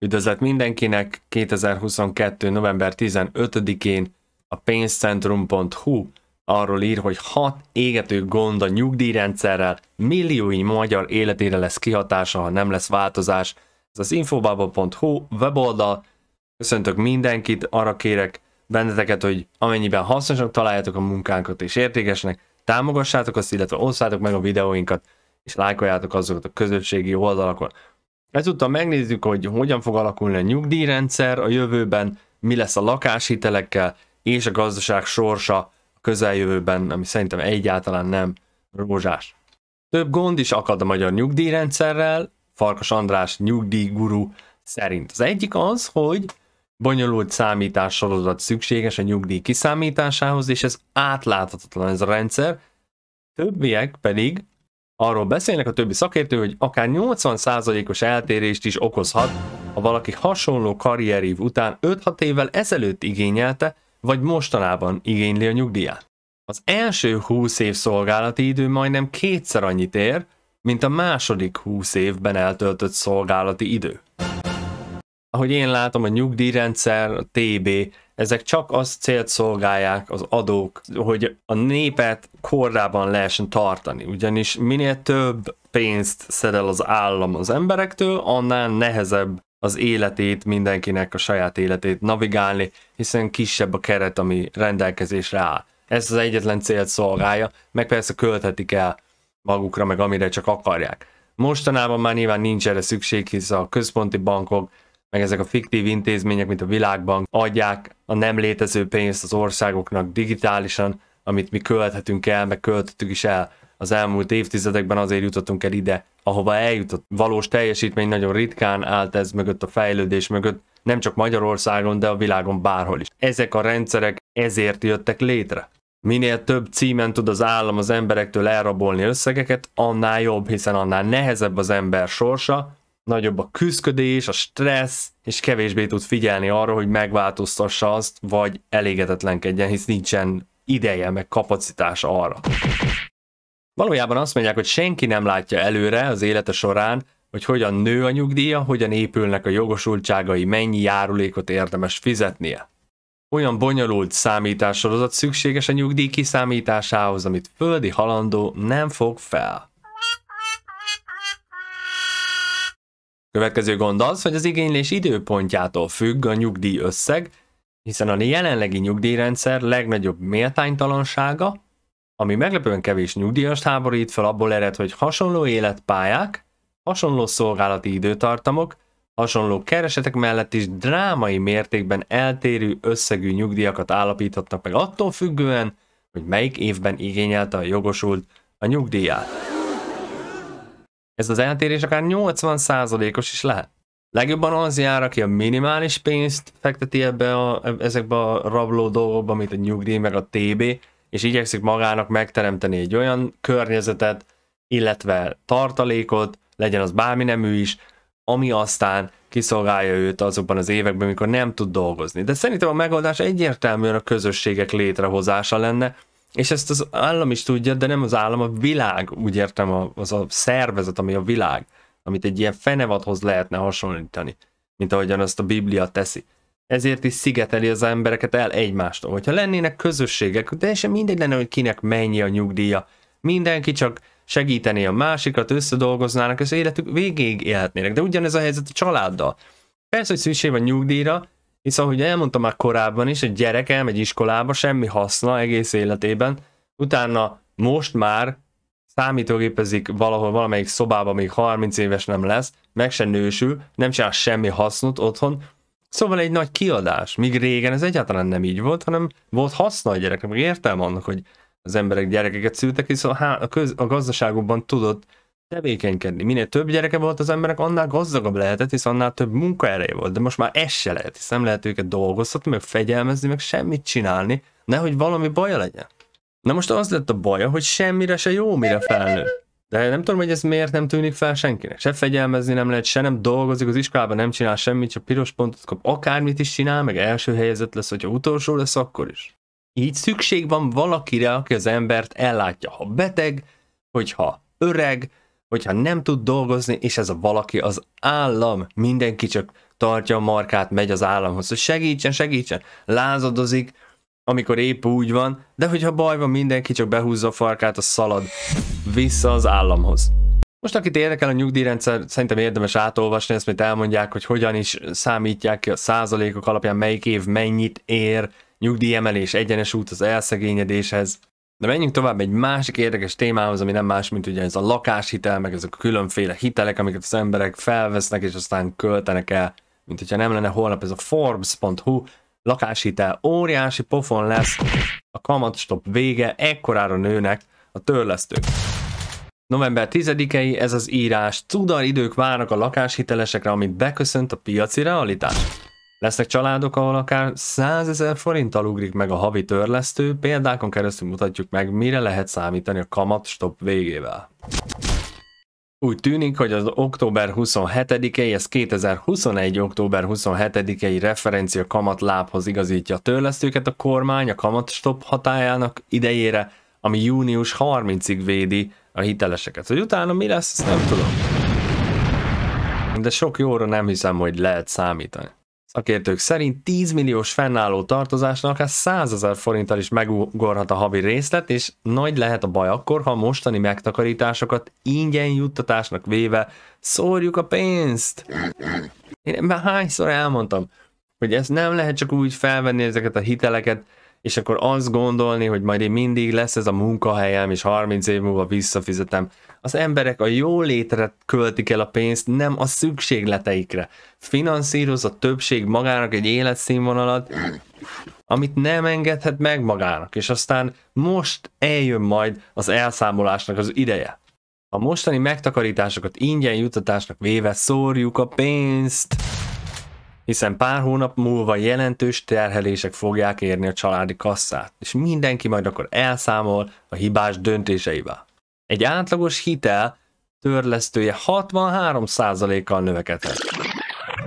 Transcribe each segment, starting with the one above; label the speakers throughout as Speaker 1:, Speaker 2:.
Speaker 1: Üdvözlet mindenkinek! 2022. november 15-én a pénzcentrum.hu arról ír, hogy hat égető gond a nyugdíjrendszerrel, milliói magyar életére lesz kihatása, ha nem lesz változás. Ez az infobaba.hu weboldal. Köszöntök mindenkit, arra kérek benneteket, hogy amennyiben hasznosnak találjátok a munkánkat és értékesnek, támogassátok azt, illetve osszátok meg a videóinkat, és lájkoljátok azokat a közösségi oldalakon, Ezúttal megnézzük, hogy hogyan fog alakulni a nyugdíjrendszer a jövőben, mi lesz a lakáshitelekkel és a gazdaság sorsa a közeljövőben, ami szerintem egyáltalán nem rózsás. Több gond is akad a magyar nyugdíjrendszerrel, Farkas András nyugdíjguru szerint. Az egyik az, hogy bonyolult számítás sorozat szükséges a nyugdíj kiszámításához, és ez átláthatatlan ez a rendszer, többiek pedig Arról beszélnek a többi szakértő, hogy akár 80%-os eltérést is okozhat, ha valaki hasonló karrierív után 5-6 évvel ezelőtt igényelte, vagy mostanában igényli a nyugdíját. Az első 20 év szolgálati idő majdnem kétszer annyit ér, mint a második 20 évben eltöltött szolgálati idő. Ahogy én látom, a nyugdíjrendszer, a TB ezek csak azt célt szolgálják az adók, hogy a népet korrában lehessen tartani, ugyanis minél több pénzt szedel az állam az emberektől, annál nehezebb az életét, mindenkinek a saját életét navigálni, hiszen kisebb a keret, ami rendelkezésre áll. Ez az egyetlen célt szolgálja, meg persze költhetik el magukra, meg amire csak akarják. Mostanában már nyilván nincs erre szükség, hisz a központi bankok meg ezek a fiktív intézmények, mint a Világbank adják a nem létező pénzt az országoknak digitálisan, amit mi költhetünk el, meg költöttük is el. Az elmúlt évtizedekben azért jutottunk el ide, ahova eljutott. Valós teljesítmény nagyon ritkán állt ez mögött, a fejlődés mögött, nem csak Magyarországon, de a világon bárhol is. Ezek a rendszerek ezért jöttek létre. Minél több címen tud az állam az emberektől elrabolni összegeket, annál jobb, hiszen annál nehezebb az ember sorsa, nagyobb a küzdködés, a stressz, és kevésbé tud figyelni arra, hogy megváltoztassa azt, vagy elégedetlenkedjen, hisz nincsen ideje, meg kapacitása arra. Valójában azt mondják, hogy senki nem látja előre az élete során, hogy hogyan nő a nyugdíja, hogyan épülnek a jogosultságai, mennyi járulékot érdemes fizetnie. Olyan bonyolult számítássorozat szükséges a nyugdíj kiszámításához, amit földi halandó nem fog fel. Következő gond az, hogy az igénylés időpontjától függ a nyugdíj összeg, hiszen a jelenlegi nyugdíjrendszer legnagyobb méltánytalansága, ami meglepően kevés nyugdíjas háborít fel abból ered, hogy hasonló életpályák, hasonló szolgálati időtartamok, hasonló keresetek mellett is drámai mértékben eltérő összegű nyugdíjakat állapíthatnak meg attól függően, hogy melyik évben igényelte a jogosult a nyugdíját. Ez az eltérés akár 80%-os is lehet. Legjobban az jár, aki a minimális pénzt fekteti ebbe a, ezekbe a rabló dolgokba, mint a nyugdíj, meg a TB, és igyekszik magának megteremteni egy olyan környezetet, illetve tartalékot, legyen az bármi nemű is, ami aztán kiszolgálja őt azokban az években, amikor nem tud dolgozni. De szerintem a megoldás egyértelműen a közösségek létrehozása lenne, és ezt az állam is tudja, de nem az állam, a világ, úgy értem, az a szervezet, ami a világ, amit egy ilyen fenevadhoz lehetne hasonlítani, mint ahogyan azt a Biblia teszi. Ezért is szigeteli az embereket el egymástól. Hogyha lennének közösségek, de sem mindegy lenne, hogy kinek mennyi a nyugdíja. Mindenki csak segíteni a másikat, összedolgoznának, és életük végéig élhetnének. De ugyanez a helyzet a családdal. Persze, hogy szükség van nyugdíjra, hiszen, ahogy elmondtam már korábban is, egy gyerek elmegy iskolába, semmi haszna egész életében, utána most már számítógépezik valahol valamelyik szobában, még 30 éves nem lesz, meg se nősül, nem csinál semmi hasznot otthon, Szóval egy nagy kiadás. Míg régen ez egyáltalán nem így volt, hanem volt haszna a gyerekek meg értelme annak, hogy az emberek gyerekeket szültek, hiszen a, a, köz, a gazdaságokban tudott tevékenykedni. Minél több gyereke volt az emberek, annál gazdagabb lehetett, hiszen annál több munkaereje volt. De most már ez se lehet, hiszen nem lehet őket dolgoztatni, meg fegyelmezni, meg semmit csinálni, nehogy valami baja legyen. Na most az lett a baja, hogy semmire se jó, mire felnő. De nem tudom, hogy ez miért nem tűnik fel senkinek. Se fegyelmezni nem lehet, se nem dolgozik az iskolában, nem csinál semmit, csak piros pontot kap, akármit is csinál, meg első helyezett lesz, hogyha utolsó lesz, akkor is. Így szükség van valakire, aki az embert ellátja, ha beteg, hogyha öreg, hogyha nem tud dolgozni, és ez a valaki az állam, mindenki csak tartja a markát, megy az államhoz, hogy segítsen, segítsen, lázadozik, amikor épp úgy van, de hogyha baj van, mindenki csak behúzza a farkát, a szalad vissza az államhoz. Most akit érdekel a nyugdíjrendszer, szerintem érdemes átolvasni ezt, mert elmondják, hogy hogyan is számítják ki a százalékok alapján, melyik év mennyit ér, nyugdíjemelés, egyenes út az elszegényedéshez. De menjünk tovább egy másik érdekes témához, ami nem más, mint ugye ez a lakáshitel, meg ezek a különféle hitelek, amiket az emberek felvesznek és aztán költenek el, mint hogyha nem lenne holnap ez a Forbes.hu lakáshitel óriási pofon lesz, a kamatstop vége, ekkorára nőnek a törlesztők. November 10 i ez az írás, cudar idők várnak a lakáshitelesekre, amit beköszönt a piaci realitás. Lesznek családok, ahol akár 100 ezer forinttal ugrik meg a havi törlesztő, példákon keresztül mutatjuk meg, mire lehet számítani a kamat stop végével. Úgy tűnik, hogy az október 27-ei, ez 2021. október 27-ei referencia lábhoz igazítja a törlesztőket a kormány a kamat stop hatájának idejére, ami június 30-ig védi a hiteleseket. Hogy utána mi lesz, ezt nem tudom. De sok jóra nem hiszem, hogy lehet számítani. Szakértők szerint 10 milliós fennálló tartozásnak akár 100 ezer forinttal is megugorhat a havi részlet, és nagy lehet a baj akkor, ha a mostani megtakarításokat ingyen juttatásnak véve szórjuk a pénzt. Én már hányszor elmondtam, hogy ezt nem lehet csak úgy felvenni ezeket a hiteleket, és akkor azt gondolni, hogy majd én mindig lesz ez a munkahelyem, és 30 év múlva visszafizetem. Az emberek a jólétre költik el a pénzt, nem a szükségleteikre. Finanszíroz a többség magának egy életszínvonalat, amit nem engedhet meg magának, és aztán most eljön majd az elszámolásnak az ideje. A mostani megtakarításokat ingyen jutatásnak véve szórjuk a pénzt hiszen pár hónap múlva jelentős terhelések fogják érni a családi kasszát, és mindenki majd akkor elszámol a hibás döntéseivel. Egy átlagos hitel törlesztője 63%-kal növekedhet.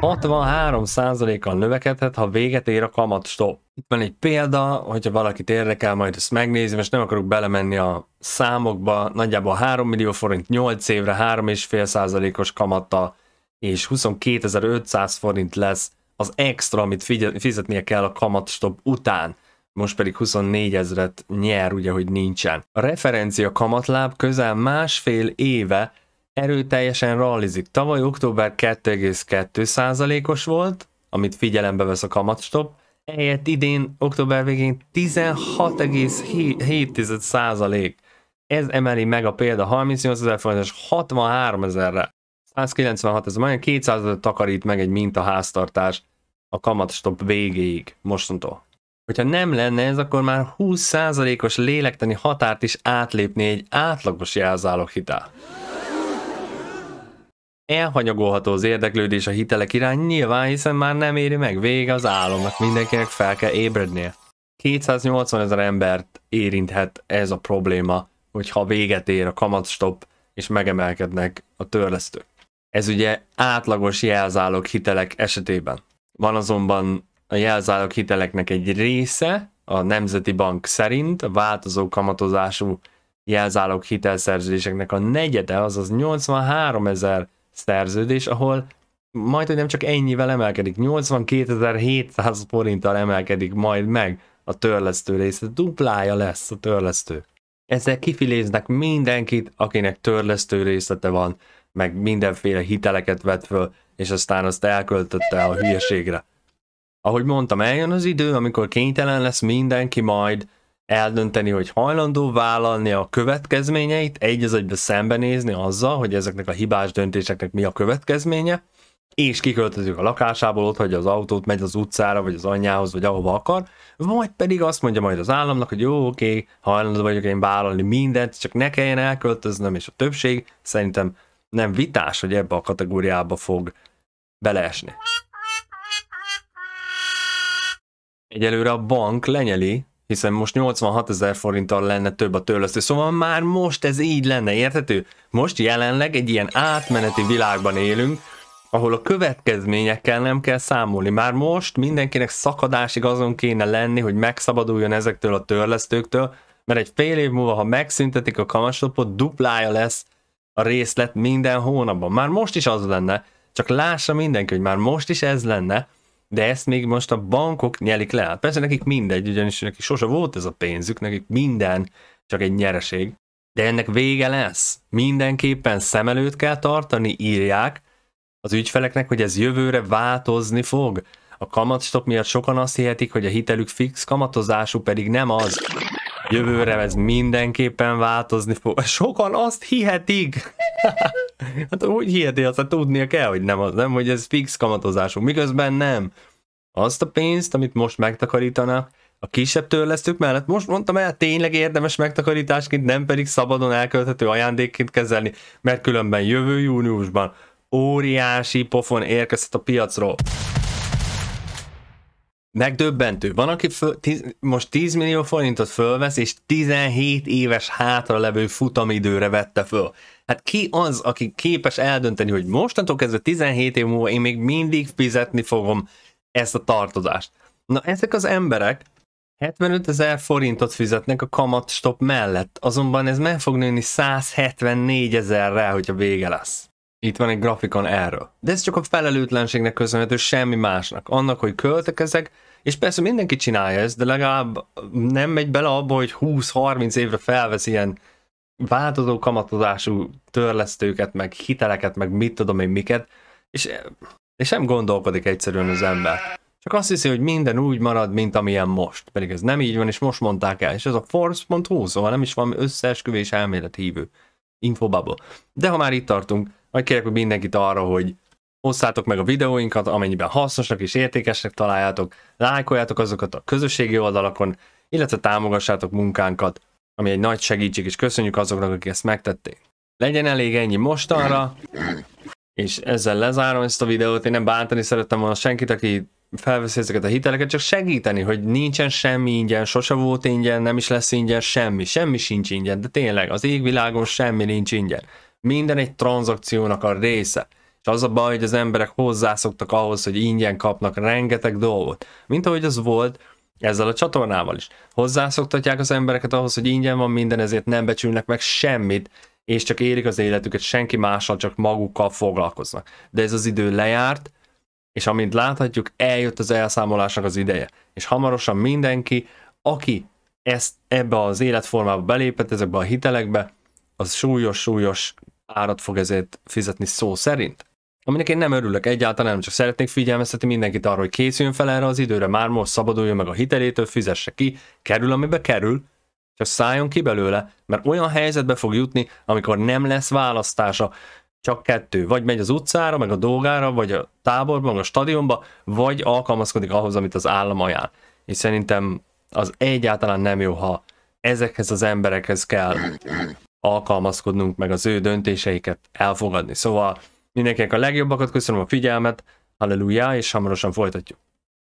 Speaker 1: 63%-kal növekedhet, ha véget ér a kamat stop. Itt van egy példa, hogyha valakit érdekel, majd ezt megnézem, és nem akarok belemenni a számokba, nagyjából 3 millió forint 8 évre 3,5%-os kamattal és 22.500 forint lesz az extra, amit fizetnie kell a kamatstop után. Most pedig 24 ezret nyer, ugye, hogy nincsen. A referencia kamatláb közel másfél éve erőteljesen rallizik. Tavaly október 2,2%-os volt, amit figyelembe vesz a kamatstop, ehelyett idén október végén 16,7%. Ez emeli meg a példa 38 ezer forintos 63 ezerre. 196 ez olyan 200 takarít meg egy háztartás a kamatstop végéig, mostantól. Hogyha nem lenne ez, akkor már 20%-os lélektani határt is átlépné egy átlagos jelzálog hitel. Elhanyagolható az érdeklődés a hitelek irány, nyilván hiszen már nem éri meg vége az álomnak, mindenkinek fel kell ébrednie. 280 ezer embert érinthet ez a probléma, hogyha véget ér a kamatstop, és megemelkednek a törlesztők. Ez ugye átlagos jelzálog hitelek esetében. Van azonban a jelzálog hiteleknek egy része, a Nemzeti Bank szerint a változó kamatozású jelzálog hitelszerződéseknek a negyede, azaz 83 ezer szerződés, ahol majd, hogy nem csak ennyivel emelkedik, 82.700 forinttal emelkedik majd meg a törlesztő része, duplája lesz a törlesztő. Ezzel kifiléznek mindenkit, akinek törlesztő részlete van, meg mindenféle hiteleket vett föl, és aztán azt elköltötte a hülyeségre. Ahogy mondtam, eljön az idő, amikor kénytelen lesz mindenki majd eldönteni, hogy hajlandó vállalni a következményeit, egy az egybe szembenézni azzal, hogy ezeknek a hibás döntéseknek mi a következménye, és kiköltözik a lakásából, ott hagyja az autót, megy az utcára, vagy az anyjához, vagy ahova akar, vagy pedig azt mondja majd az államnak, hogy jó, oké, hajlandó vagyok én vállalni mindent, csak ne kelljen elköltöznöm, és a többség szerintem nem vitás, hogy ebbe a kategóriába fog beleesni. Egyelőre a bank lenyeli, hiszen most 86 ezer forinttal lenne több a törlesztő, szóval már most ez így lenne, érthető? Most jelenleg egy ilyen átmeneti világban élünk, ahol a következményekkel nem kell számolni. Már most mindenkinek szakadásig azon kéne lenni, hogy megszabaduljon ezektől a törlesztőktől, mert egy fél év múlva, ha megszüntetik a kamastopot, duplája lesz a részlet minden hónapban. Már most is az lenne, csak lássa mindenki, hogy már most is ez lenne, de ezt még most a bankok nyelik le. Hát persze nekik mindegy, ugyanis nekik sose volt ez a pénzük, nekik minden csak egy nyereség. De ennek vége lesz. Mindenképpen szem előtt kell tartani, írják az ügyfeleknek, hogy ez jövőre változni fog. A kamatstop miatt sokan azt hihetik, hogy a hitelük fix kamatozású pedig nem az. Jövőre ez mindenképpen változni fog. Sokan azt hihetik. hát úgy hiheti, azt hát tudnia kell, hogy nem az, nem, hogy ez fix kamatozású. Miközben nem. Azt a pénzt, amit most megtakarítanak, a kisebb törlesztők mellett most mondtam el, tényleg érdemes megtakarításként, nem pedig szabadon elkölthető ajándékként kezelni, mert különben jövő júniusban óriási pofon érkezett a piacról. Megdöbbentő. Van, aki föl, tíz, most 10 millió forintot fölvesz, és 17 éves hátralevő futamidőre vette föl. Hát ki az, aki képes eldönteni, hogy mostantól kezdve 17 év múlva én még mindig fizetni fogom ezt a tartozást. Na ezek az emberek 75 ezer forintot fizetnek a kamatstop mellett, azonban ez meg fog nőni 174 ezerre, hogyha vége lesz. Itt van egy grafikon erről. De ez csak a felelőtlenségnek köszönhető, semmi másnak. Annak, hogy költekezek, és persze mindenki csinálja ezt, de legalább nem megy bele abba, hogy 20-30 évre felvesz ilyen változó kamatozású törlesztőket, meg hiteleket, meg mit tudom én miket, és, és nem gondolkodik egyszerűen az ember. Csak azt hiszi, hogy minden úgy marad, mint amilyen most. Pedig ez nem így van, és most mondták el. És ez a Forbes.hu, szóval nem is valami összeesküvés elmélet hívő. Infobubble. De ha már itt tartunk, vagy kérek mindenkit arra, hogy osszátok meg a videóinkat, amennyiben hasznosnak és értékesnek találjátok, lájkoljátok azokat a közösségi oldalakon, illetve támogassátok munkánkat, ami egy nagy segítség, és köszönjük azoknak, akik ezt megtették. Legyen elég ennyi mostanra, és ezzel lezárom ezt a videót, én nem bántani szerettem volna senkit, aki felveszi ezeket a hiteleket, csak segíteni, hogy nincsen semmi ingyen, sose volt ingyen, nem is lesz ingyen semmi, semmi sincs ingyen, de tényleg az égvilágon semmi nincs ingyen. Minden egy tranzakciónak a része. És az a baj, hogy az emberek hozzászoktak ahhoz, hogy ingyen kapnak rengeteg dolgot. Mint ahogy az volt ezzel a csatornával is. Hozzászoktatják az embereket ahhoz, hogy ingyen van minden, ezért nem becsülnek meg semmit, és csak érik az életüket, senki mással, csak magukkal foglalkoznak. De ez az idő lejárt, és amint láthatjuk, eljött az elszámolásnak az ideje. És hamarosan mindenki, aki ezt ebbe az életformába belépett, ezekbe a hitelekbe, az súlyos-súlyos árat fog ezért fizetni szó szerint. Aminek én nem örülök egyáltalán, nem csak szeretnék figyelmeztetni mindenkit arra, hogy készüljön fel erre az időre, már most szabaduljon meg a hitelétől, fizesse ki, kerül, amibe kerül, csak szálljon ki belőle, mert olyan helyzetbe fog jutni, amikor nem lesz választása, csak kettő. Vagy megy az utcára, meg a dolgára, vagy a táborba, meg a stadionba, vagy alkalmazkodik ahhoz, amit az állam ajánl. És szerintem az egyáltalán nem jó, ha ezekhez az emberekhez kell alkalmazkodnunk, meg az ő döntéseiket elfogadni. Szóval mindenkinek a legjobbakat, köszönöm a figyelmet, halleluja, és hamarosan folytatjuk.